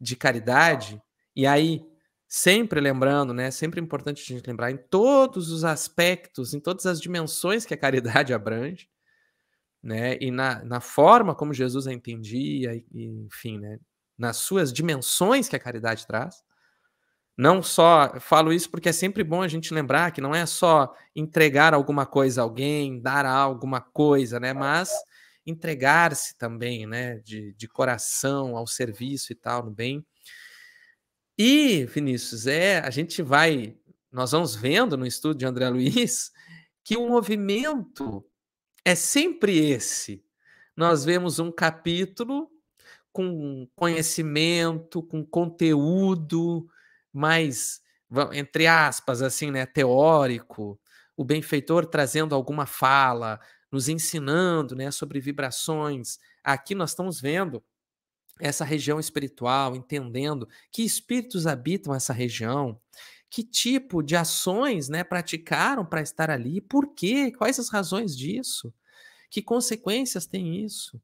[SPEAKER 1] de caridade, e aí sempre lembrando, né, sempre importante a gente lembrar em todos os aspectos, em todas as dimensões que a caridade [laughs] abrange, né, e na, na forma como Jesus a entendia, e, enfim, né, nas suas dimensões que a caridade traz, não só, falo isso porque é sempre bom a gente lembrar que não é só entregar alguma coisa a alguém, dar alguma coisa, né? Mas entregar-se também, né? De, de coração ao serviço e tal, no bem. E, Vinícius, é, a gente vai, nós vamos vendo no estudo de André Luiz [laughs] que o movimento é sempre esse. Nós vemos um capítulo com conhecimento, com conteúdo, mais, entre aspas, assim, né, teórico, o benfeitor trazendo alguma fala, nos ensinando né, sobre vibrações. Aqui nós estamos vendo essa região espiritual, entendendo que espíritos habitam essa região, que tipo de ações né, praticaram para estar ali, por quê, quais as razões disso, que consequências tem isso.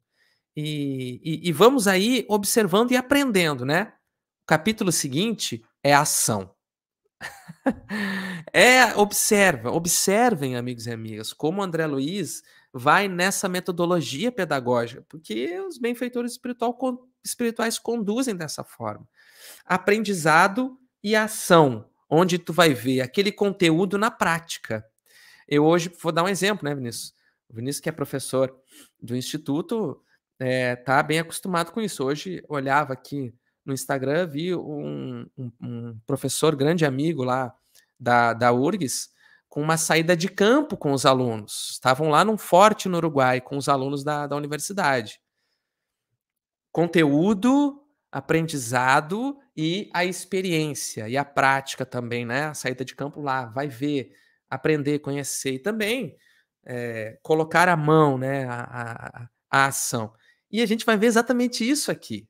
[SPEAKER 1] E, e, e vamos aí observando e aprendendo, né? O capítulo seguinte é ação. [laughs] é, observa, observem, amigos e amigas, como André Luiz vai nessa metodologia pedagógica, porque os benfeitores espiritual, espirituais conduzem dessa forma. Aprendizado e ação, onde tu vai ver aquele conteúdo na prática. Eu hoje vou dar um exemplo, né, Vinícius? O Vinícius, que é professor do Instituto, está eh, é, bem acostumado com isso. Hoje olhava aqui no Instagram, vi um, um, um professor, grande amigo lá da, da URGS, com uma saída de campo com os alunos. Estavam lá num forte no Uruguai com os alunos da, da universidade. Conteúdo, aprendizado e a experiência e a prática também, né? A saída de campo lá, vai ver, aprender, conhecer e também é, colocar a mão, né? A, a, a ação. E a gente vai ver exatamente isso aqui.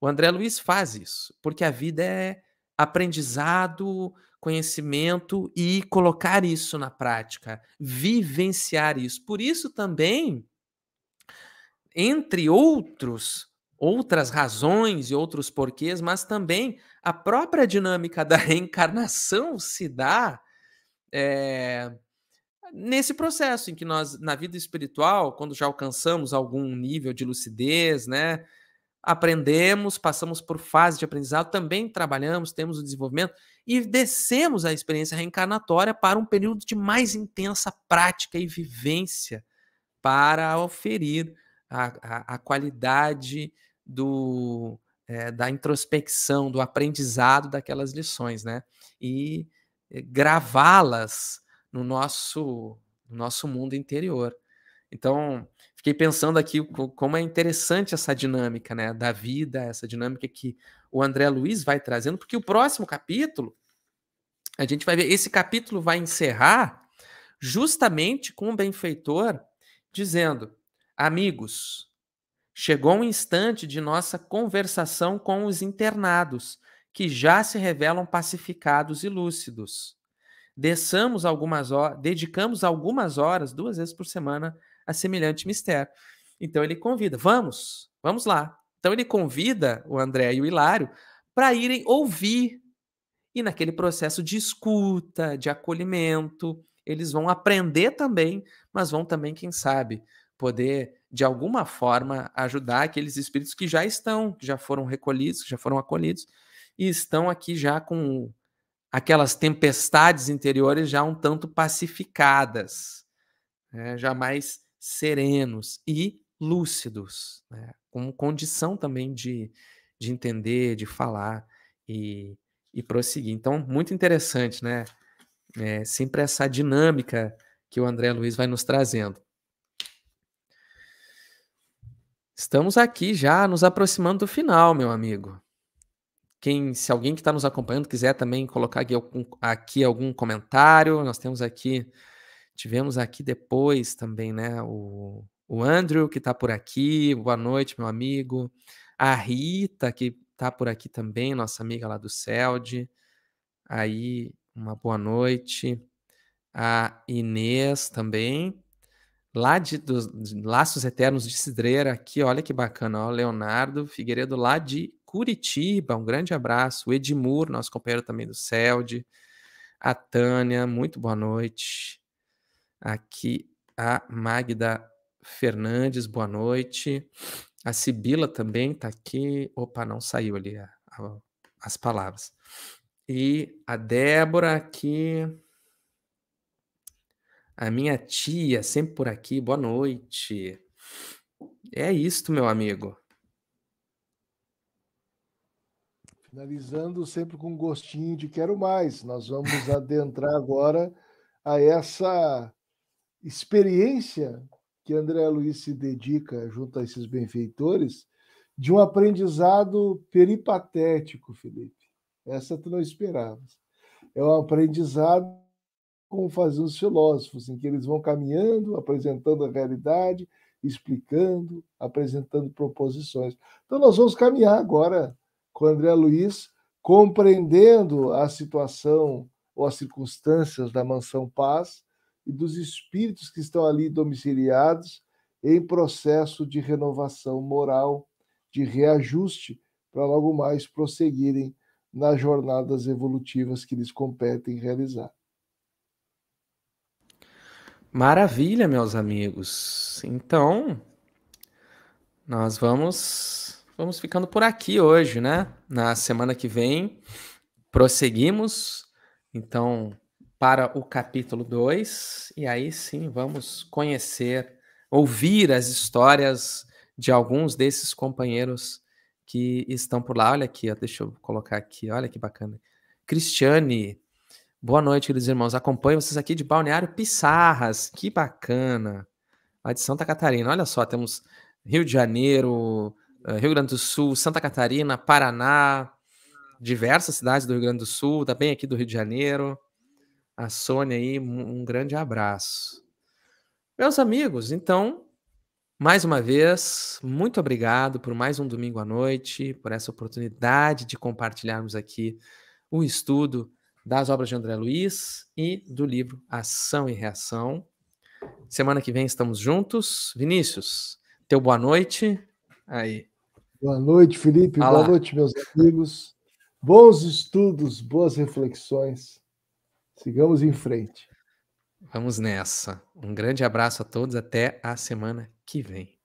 [SPEAKER 1] O André Luiz faz isso, porque a vida é aprendizado, conhecimento e colocar isso na prática, vivenciar isso. Por isso também, entre outros, outras razões e outros porquês, mas também a própria dinâmica [laughs] da reencarnação se dá é, nesse processo em que nós, na vida espiritual, quando já alcançamos algum nível de lucidez, né? aprendemos, passamos por fase de aprendizado, também trabalhamos, temos o desenvolvimento e descemos a experiência reencarnatória para um período de mais intensa prática e vivência para oferir a, a, a qualidade do, é, da introspecção, do aprendizado daquelas lições, né? E é, gravá-las no nosso, no nosso mundo interior. Então, fiquei pensando aqui como é interessante essa dinâmica, né, da vida, essa dinâmica que o André Luiz vai trazendo, porque o próximo capítulo a gente vai ver, esse capítulo vai encerrar justamente com o benfeitor dizendo: "Amigos, chegou um instante de nossa conversação com os internados, que já se revelam pacificados e lúcidos. Desçamos algumas horas, dedicamos algumas horas, duas vezes por semana, a semelhante mistério. Então ele convida, vamos, vamos lá. Então ele convida o André e o Hilário para irem ouvir. E naquele processo de escuta, de acolhimento, eles vão aprender também, mas vão também, quem sabe, poder de alguma forma ajudar aqueles espíritos que já estão, que já foram recolhidos, que já foram acolhidos e estão aqui já com aquelas tempestades interiores já um tanto pacificadas, né? já mais serenos e lúcidos, né? com condição também de, de entender, de falar e, e prosseguir. Então, muito interessante, né? É, sempre essa dinâmica que o André Luiz vai nos trazendo. Estamos aqui já nos aproximando do final, meu amigo. Quem, se alguém que está nos acompanhando quiser também colocar aqui algum, aqui algum comentário, nós temos aqui Tivemos aqui depois também, né? O, o Andrew, que está por aqui. Boa noite, meu amigo. A Rita, que está por aqui também, nossa amiga lá do CELD. Aí, uma boa noite. A Inês também. Lá de, dos, Laços Eternos de Cidreira, aqui, olha que bacana, ó, Leonardo Figueiredo, lá de Curitiba, um grande abraço. O Edmur, nosso companheiro também do CELD. A Tânia, muito boa noite. Aqui a Magda Fernandes, boa noite. A Sibila também está aqui. Opa, não saiu ali a, a, as palavras. E a Débora aqui. A minha tia, sempre por aqui. Boa noite. É isto, meu amigo.
[SPEAKER 2] Finalizando sempre com um gostinho de quero mais. Nós vamos adentrar agora a essa experiência que André Luiz se dedica junto a esses benfeitores de um aprendizado peripatético, Felipe. Essa tu não esperavas. É um aprendizado como fazem os filósofos, em que eles vão caminhando, apresentando a realidade, explicando, apresentando proposições. Então, nós vamos caminhar agora com André Luiz, compreendendo a situação ou as circunstâncias da Mansão Paz, e dos espíritos que estão ali domiciliados em processo de renovação moral, de reajuste, para logo mais prosseguirem nas jornadas evolutivas que lhes competem realizar.
[SPEAKER 1] Maravilha, meus amigos. Então, nós vamos vamos ficando por aqui hoje, né? Na semana que vem prosseguimos. Então, para o capítulo 2, e aí sim vamos conhecer, ouvir as histórias de alguns desses companheiros que estão por lá. Olha aqui, ó, deixa eu colocar aqui, olha que bacana. Cristiane, boa noite, queridos irmãos. Acompanho vocês aqui de Balneário Pissarras, que bacana. Lá de Santa Catarina, olha só, temos Rio de Janeiro, eh, Rio Grande do Sul, Santa Catarina, Paraná, diversas cidades do Rio Grande do Sul, também aqui do Rio de Janeiro a Sônia aí, um grande abraço. Meus amigos, então, mais uma vez, muito obrigado por mais um domingo à noite, por essa oportunidade de compartilharmos aqui o estudo das obras de André Luiz e do livro Ação e Reação. Semana que vem estamos juntos. Vinícius, teu boa noite. Aí.
[SPEAKER 2] Boa noite, Felipe. Olá. Boa noite, meus amigos. Bons estudos, boas reflexões. Sigamos em frente.
[SPEAKER 1] Vamos nessa. Um grande abraço a todos. Até a semana que vem.